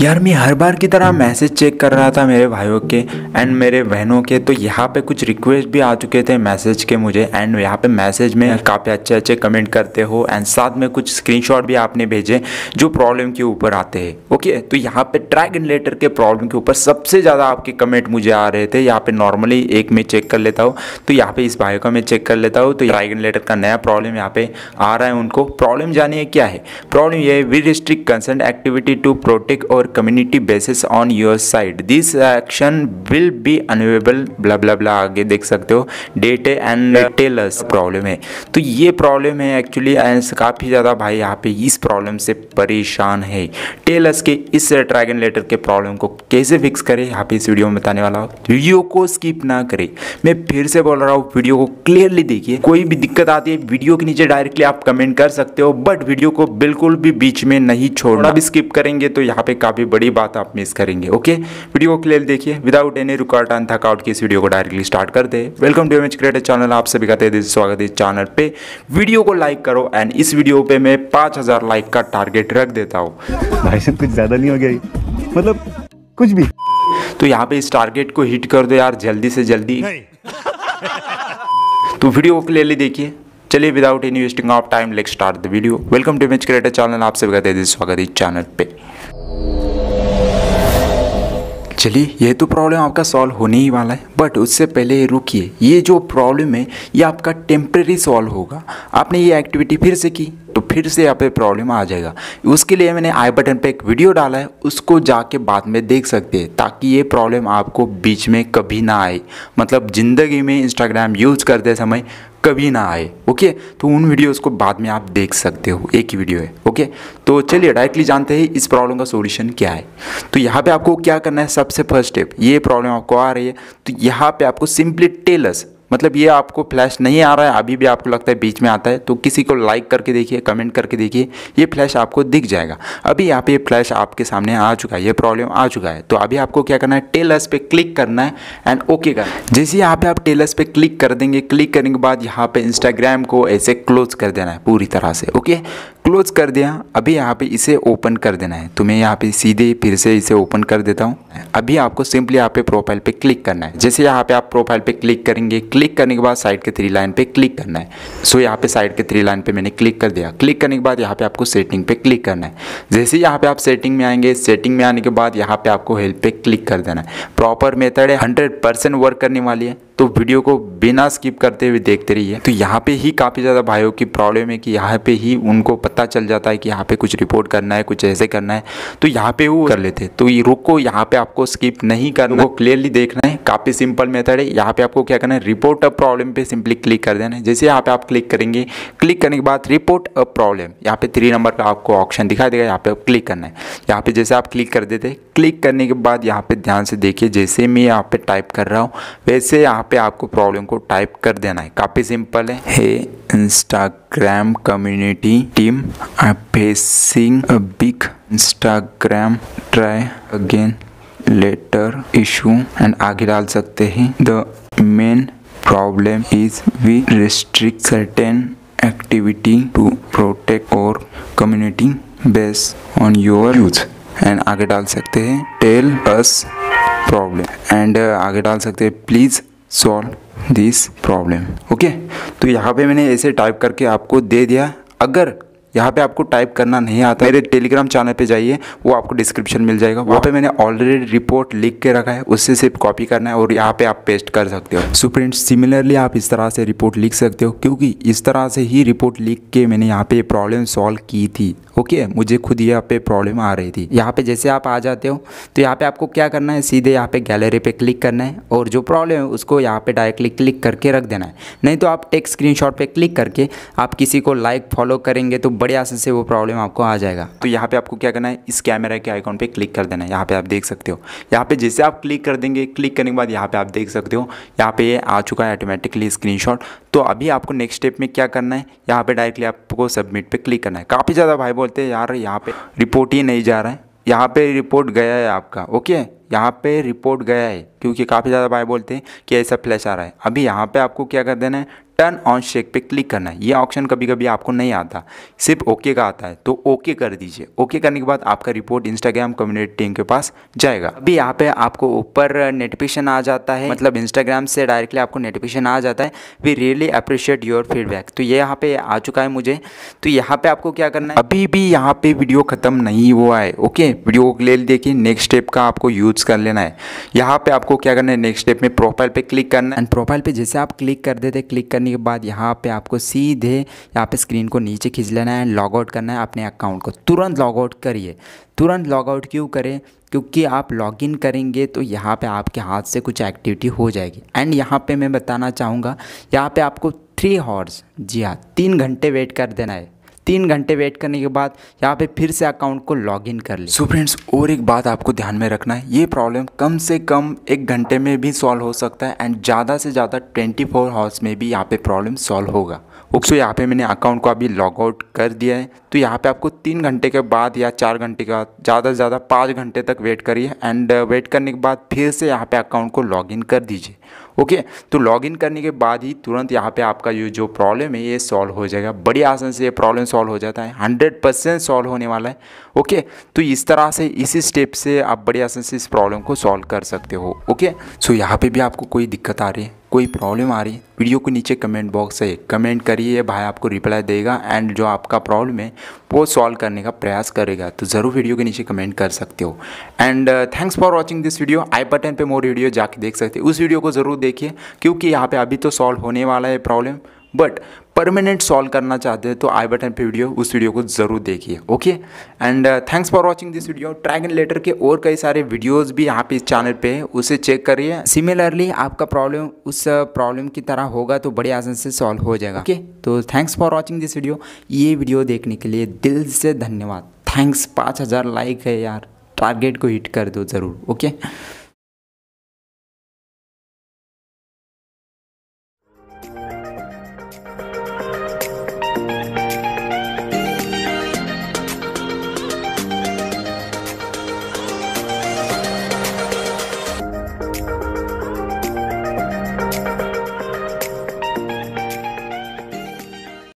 यार मैं हर बार की तरह मैसेज चेक कर रहा था मेरे भाइयों के एंड मेरे बहनों के तो यहाँ पे कुछ रिक्वेस्ट भी आ चुके थे मैसेज के मुझे एंड यहाँ पे मैसेज में काफ़ी अच्छे अच्छे कमेंट करते हो एंड साथ में कुछ स्क्रीनशॉट भी आपने भेजे जो प्रॉब्लम के ऊपर आते हैं ओके तो यहाँ पे ट्रैक एंड लेटर के प्रॉब्लम के ऊपर सबसे ज़्यादा आपके कमेंट मुझे आ रहे थे यहाँ पर नॉर्मली एक में चेक कर लेता हूँ तो यहाँ पे इस भाई का मैं चेक कर लेता हूँ तो ट्रैक एंड लेटर का नया प्रॉब्लम यहाँ पर आ रहा है उनको प्रॉब्लम जानिए क्या है प्रॉब्लम ये है we restrict consent activity to protect और your community basis on your side this action will be unavailable blah blah blah आगे देख सकते हो डेटे एंड टेलर्स प्रॉब्लम है तो ये प्रॉब्लम है एक्चुअली काफ़ी ज़्यादा भाई यहाँ पे इस प्रॉब्लम से परेशान है टेलर्स के इस ड्रैगन लेटर के प्रॉब्लम को कैसे फिक्स करें यहाँ पे इस वीडियो में बताने वाला हूँ वीडियो को स्किप ना करें मैं फिर से बोल रहा हूँ वीडियो को क्लियरली देखिए कोई भी दिक्कत आती है वीडियो के नीचे डायरेक्टली आप कमेंट कर सकते हो बट वीडियो को बिल्कुल भी बीच में नहीं छोड़ना अब स्किप करेंगे तो यहाँ पे काफ़ी काफ़ी बड़ी बात आप मिस करेंगे ओके वीडियो को क्लियर देखिए विदाउट एनी रिकॉर्ड एंड थकआउट की इस वीडियो को डायरेक्टली स्टार्ट कर दे welcome to MH creator channel आप सभी का तेजी स्वागत है इस चैनल पर वीडियो को लाइक करो एंड इस वीडियो पर मैं पाँच हज़ार लाइक का टारगेट रख देता हूँ भाई सब कुछ ज़्यादा नहीं हो गया मतलब कुछ भी तो यहाँ पे इस टारगेट को हिट कर दो यार जल्दी से जल्दी तो वीडियो को क्लियरली देखिए चलिए without any wasting of time let start the video welcome to मेच क्रिएटर चैनल आप सभी का दे स्वागत है इस चैनल पे चलिए ये तो प्रॉब्लम आपका सॉल्व होने ही वाला है बट उससे पहले रुकिए ये जो प्रॉब्लम है ये आपका टेम्प्रेरी सॉल्व होगा आपने ये एक्टिविटी फिर से की तो फिर से यहाँ पे प्रॉब्लम आ जाएगा उसके लिए मैंने आई बटन पे एक वीडियो डाला है उसको जाके बाद में देख सकते हैं ताकि ये प्रॉब्लम आपको बीच में कभी ना आए मतलब ज़िंदगी में इंस्टाग्राम यूज़ करते समय कभी ना आए ओके तो उन वीडियोज़ को बाद में आप देख सकते हो एक ही वीडियो है ओके तो चलिए डायरेक्टली जानते हैं इस प्रॉब्लम का सोल्यूशन क्या है तो यहाँ पे आपको क्या करना है सबसे फर्स्ट स्टेप ये प्रॉब्लम आपको आ रही है तो यहाँ पे आपको सिंपली टेलस मतलब ये आपको फ्लैश नहीं आ रहा है अभी भी आपको लगता है बीच में आता है तो किसी को लाइक करके देखिए कमेंट करके देखिए ये फ्लैश आपको दिख जाएगा अभी यहाँ पे ये फ्लैश आपके सामने आ चुका है ये प्रॉब्लम आ चुका है तो अभी आपको क्या करना है टेलर्स पे क्लिक करना है एंड ओके करना जैसे यहाँ पे आप टेलर्स पे क्लिक कर देंगे क्लिक करने के बाद यहाँ पे इंस्टाग्राम को ऐसे क्लोज कर देना है पूरी तरह से ओके क्लोज कर दिया अभी यहाँ पे इसे ओपन कर देना है तो मैं यहाँ पे सीधे फिर से इसे ओपन कर देता हूँ अभी आपको सिंपली यहाँ पे प्रोफाइल पे क्लिक करना है जैसे यहाँ पे आप प्रोफाइल पे क्लिक करेंगे क्लिक करने के बाद साइड के थ्री लाइन पे क्लिक करना है सो यहाँ पे साइड के थ्री लाइन पे मैंने क्लिक कर दिया क्लिक करने के बाद यहाँ पे आपको सेटिंग पे क्लिक करना है जैसे यहाँ पे आप सेटिंग में आएंगे सेटिंग में आने के बाद यहाँ पे आपको हेल्प पे क्लिक कर देना है प्रॉपर मेथड है हंड्रेड वर्क करने वाली है तो वीडियो को बिना स्किप करते हुए देखते रहिए तो यहाँ पे ही काफ़ी ज़्यादा भाइयों की प्रॉब्लम है कि यहाँ पे ही उनको पता चल जाता है कि यहाँ पे कुछ रिपोर्ट करना है कुछ ऐसे करना है तो यहाँ पे वो कर लेते तो ये रुक को यहाँ पे आपको स्किप नहीं करना वो क्लियरली देखना है काफ़ी सिंपल मेथड है यहाँ पे आपको क्या करना है रिपोर्ट अ प्रॉब्लम पे सिंपली क्लिक कर देना है जैसे यहाँ पे आप क्लिक करेंगे क्लिक करने के बाद रिपोर्ट अ प्रॉब्लम यहाँ पे थ्री नंबर का आपको ऑप्शन दिखाई देगा यहाँ पे आप क्लिक करना है यहाँ पे जैसे आप क्लिक कर देते क्लिक करने के बाद यहाँ पे ध्यान से देखिए जैसे मैं यहाँ पे टाइप कर रहा हूँ वैसे यहाँ यहाँ पे आपको प्रॉब्लम को टाइप कर देना है काफ़ी सिंपल है hey Instagram community team I facing a big Instagram try again later issue and आगे डाल सकते हैं the main problem is we restrict certain activity to protect our community based on your use and आगे डाल सकते हैं tell us problem and आगे डाल सकते हैं please solve this problem okay तो यहाँ पे मैंने ऐसे टाइप करके आपको दे दिया अगर यहाँ पे आपको टाइप करना नहीं आता मेरे टेलीग्राम चैनल पे जाइए वो आपको डिस्क्रिप्शन मिल जाएगा वहाँ पे मैंने ऑलरेडी रिपोर्ट लिख के रखा है उससे सिर्फ कॉपी करना है और यहाँ पे आप पेस्ट कर सकते हो सो फ्रेंड्स सिमिलरली आप इस तरह से रिपोर्ट लिख सकते हो क्योंकि इस तरह से ही रिपोर्ट लिख के मैंने यहाँ पे प्रॉब्लम सॉल्व की थी ओके okay, मुझे खुद यहाँ पे प्रॉब्लम आ रही थी यहाँ पे जैसे आप आ जाते हो तो यहाँ पे आपको क्या करना है सीधे यहाँ पे गैलरी पे क्लिक करना है और जो प्रॉब्लम है उसको यहाँ पे डायरेक्टली क्लिक करके रख देना है नहीं तो आप टेक्स्ट स्क्रीनशॉट पे क्लिक करके आप किसी को लाइक फॉलो करेंगे तो बड़े आसन से वो प्रॉब्लम आपको आ जाएगा तो यहाँ पे आपको क्या करना है इस कैमरा के आइकॉन पे क्लिक कर देना है यहाँ पे आप देख सकते हो यहाँ पे जैसे आप क्लिक कर देंगे क्लिक करने के बाद यहाँ पे आप देख सकते हो यहाँ पे ये आ चुका है ऑटोमेटिकली स्क्रीनशॉट तो अभी आपको नेक्स्ट स्टेप में क्या करना है यहाँ पे डायरेक्टली आपको सबमिट पर क्लिक करना है काफ़ी ज़्यादा भाई बोलते हैं यार यहाँ पे रिपोर्ट ही नहीं जा रहा है यहाँ पे रिपोर्ट गया है आपका ओके यहाँ पे रिपोर्ट गया है क्योंकि काफ़ी ज़्यादा भाई बोलते हैं कि ऐसा फ्लैश आ रहा है अभी यहाँ पे आपको क्या कर देना है टर्न ऑन शेक पे क्लिक करना है ये ऑप्शन कभी कभी आपको नहीं आता सिर्फ ओके का आता है तो ओके कर दीजिए ओके करने के बाद आपका रिपोर्ट इंस्टाग्राम कम्युनिटी टीम के पास जाएगा अभी यहाँ पे आपको ऊपर नोटिफिकेशन आ जाता है मतलब इंस्टाग्राम से डायरेक्टली आपको नोटिफिकेशन आ जाता है we really appreciate your feedback तो ये यहाँ पे आ चुका है मुझे तो यहाँ पे आपको क्या करना है अभी भी यहाँ पे वीडियो ख़त्म नहीं हुआ है ओके वीडियो ले देखिए नेक्स्ट स्टेप का आपको यूज़ कर लेना है यहाँ पे आपको क्या करना है नेक्स्ट स्टेप में प्रोफाइल पे क्लिक करना है एंड प्रोफाइल पे जैसे आप क्लिक कर देते क्लिक करने करने के बाद यहाँ पे आपको सीधे यहाँ पे स्क्रीन को नीचे खींच लेना है लॉग आउट करना है अपने अकाउंट को तुरंत लॉग आउट करिए तुरंत लॉग आउट क्यों करें क्योंकि आप लॉगिन करेंगे तो यहाँ पे आपके हाथ से कुछ एक्टिविटी हो जाएगी एंड यहाँ पे मैं बताना चाहूँगा यहाँ पे आपको थ्री हॉर्स जी हाँ तीन घंटे वेट कर देना है तीन घंटे वेट करने के बाद यहाँ पे फिर से अकाउंट को लॉग इन कर ले सो फ्रेंड्स और एक बात आपको ध्यान में रखना है ये प्रॉब्लम कम से कम एक घंटे में भी सॉल्व हो सकता है एंड ज़्यादा से ज़्यादा ट्वेंटी फोर हावर्स में भी यहाँ पे प्रॉब्लम सॉल्व होगा ओके सो यहाँ पे मैंने अकाउंट को अभी लॉग आउट कर दिया है तो यहाँ पे आपको तीन घंटे के बाद या चार घंटे के बाद ज़्यादा से ज़्यादा पाँच घंटे तक वेट करिए एंड वेट uh, करने के बाद फिर से यहाँ पे अकाउंट को लॉग इन कर दीजिए ओके तो लॉगिन करने के बाद ही तुरंत यहाँ पे आपका ये जो प्रॉब्लम है ये सॉल्व हो जाएगा बड़ी आसान से ये प्रॉब्लम सॉल्व हो जाता है हंड्रेड परसेंट सॉल्व होने वाला है ओके तो इस तरह से इसी स्टेप से आप बड़ी आसान से इस प्रॉब्लम को सॉल्व कर सकते हो ओके सो यहाँ पर भी आपको कोई दिक्कत आ रही है कोई प्रॉब्लम आ रही वीडियो के नीचे कमेंट बॉक्स है कमेंट करिए भाई आपको रिप्लाई देगा एंड जो आपका प्रॉब्लम है वो सॉल्व करने का प्रयास करेगा तो ज़रूर वीडियो के नीचे कमेंट कर सकते हो and thanks for watching this video I button पे मोर वीडियो जाके देख सकते हो उस वीडियो को ज़रूर देखिए क्योंकि यहाँ पे अभी तो सॉल्व होने वाला है प्रॉब्लम बट परमानेंट सॉल्व करना चाहते हैं तो आई बटन पे वीडियो उस वीडियो को ज़रूर देखिए okay and thanks for watching this video try again later के और कई सारे वीडियोस भी यहाँ पे इस चैनल पे है उसे चेक करिए सिमिलरली आपका प्रॉब्लम उस प्रॉब्लम uh, की तरह होगा तो बड़े आसान से सॉल्व हो जाएगा ओके okay? तो thanks for watching this video ये वीडियो देखने के लिए दिल से धन्यवाद थैंक्स पाँच हज़ार लाइक है यार टारगेट को हिट कर दो ज़रूर ओके okay?